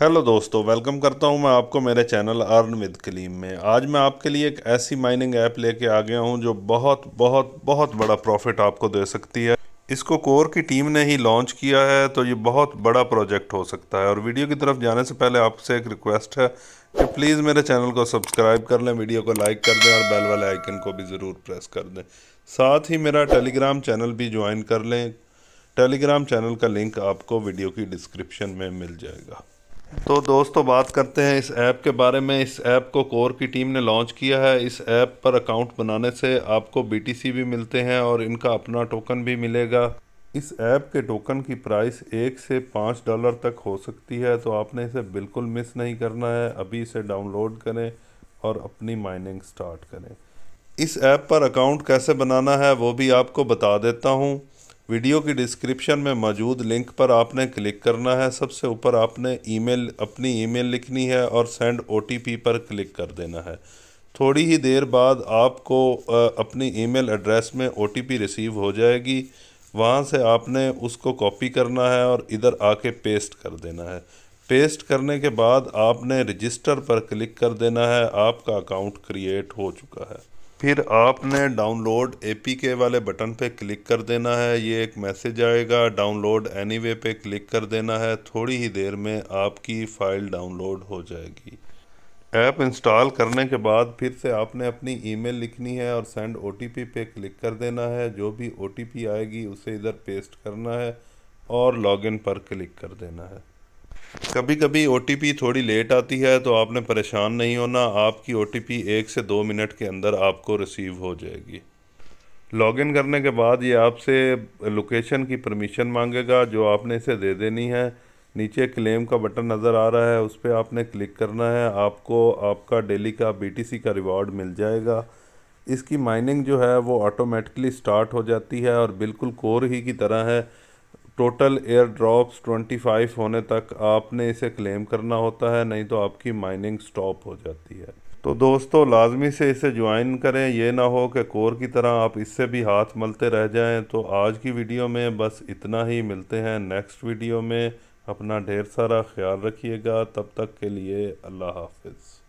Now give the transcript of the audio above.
hello दोस्तों welcome करता हूं मैं आपको मेरे चैनल अर्न विद कलीम में आज मैं आपके लिए एक ऐसी माइनिंग ऐप लेके आ गया हूं जो बहुत बहुत बहुत बड़ा प्रॉफिट आपको दे सकती है इसको कोर की टीम ने ही लॉन्च किया है तो ये बहुत बड़ा प्रोजेक्ट हो सकता है और वीडियो की तरफ जाने से पहले आपसे एक रिक्वेस्ट है कि प्लीज़ मेरे चैनल को सब्सक्राइब कर लें वीडियो को लाइक कर दें और बेल वाले आइकन को भी ज़रूर प्रेस कर दें साथ ही मेरा टेलीग्राम चैनल भी ज्वाइन कर लें टेलीग्राम चैनल का लिंक आपको वीडियो की डिस्क्रिप्शन में मिल जाएगा तो दोस्तों बात करते हैं इस ऐप के बारे में इस ऐप को कोर की टीम ने लॉन्च किया है इस ऐप पर अकाउंट बनाने से आपको बीटीसी भी मिलते हैं और इनका अपना टोकन भी मिलेगा इस ऐप के टोकन की प्राइस एक से पाँच डॉलर तक हो सकती है तो आपने इसे बिल्कुल मिस नहीं करना है अभी इसे डाउनलोड करें और अपनी माइनिंग स्टार्ट करें इस ऐप पर अकाउंट कैसे बनाना है वो भी आपको बता देता हूँ वीडियो की डिस्क्रिप्शन में मौजूद लिंक पर आपने क्लिक करना है सबसे ऊपर आपने ईमेल अपनी ईमेल लिखनी है और सेंड ओटीपी पर क्लिक कर देना है थोड़ी ही देर बाद आपको अपनी ईमेल एड्रेस में ओटीपी रिसीव हो जाएगी वहाँ से आपने उसको कॉपी करना है और इधर आके पेस्ट कर देना है पेस्ट करने के बाद आपने रजिस्टर पर क्लिक कर देना है आपका अकाउंट क्रिएट हो चुका है फिर आपने डाउनलोड एपीके वाले बटन पे क्लिक कर देना है ये एक मैसेज आएगा डाउनलोड एनीवे पे क्लिक कर देना है थोड़ी ही देर में आपकी फ़ाइल डाउनलोड हो जाएगी ऐप इंस्टॉल करने के बाद फिर से आपने अपनी ईमेल लिखनी है और सेंड ओटीपी पे क्लिक कर देना है जो भी ओटीपी आएगी उसे इधर पेस्ट करना है और लॉगिन पर क्लिक कर देना है कभी कभी ओ थोड़ी लेट आती है तो आपने परेशान नहीं होना आपकी ओ टी एक से दो मिनट के अंदर आपको रिसीव हो जाएगी लॉगिन करने के बाद ये आपसे लोकेशन की परमिशन मांगेगा जो आपने इसे दे देनी है नीचे क्लेम का बटन नज़र आ रहा है उस पर आपने क्लिक करना है आपको आपका डेली का बीटीसी का रिवॉर्ड मिल जाएगा इसकी माइनिंग जो है वो ऑटोमेटिकली स्टार्ट हो जाती है और बिल्कुल कोर ही की तरह है टोटल एयर ड्रॉप्स 25 होने तक आपने इसे क्लेम करना होता है नहीं तो आपकी माइनिंग स्टॉप हो जाती है तो दोस्तों लाजमी से इसे ज्वाइन करें ये ना हो कि कोर की तरह आप इससे भी हाथ मलते रह जाएं तो आज की वीडियो में बस इतना ही मिलते हैं नेक्स्ट वीडियो में अपना ढेर सारा ख्याल रखिएगा तब तक के लिए अल्लाह हाफिज़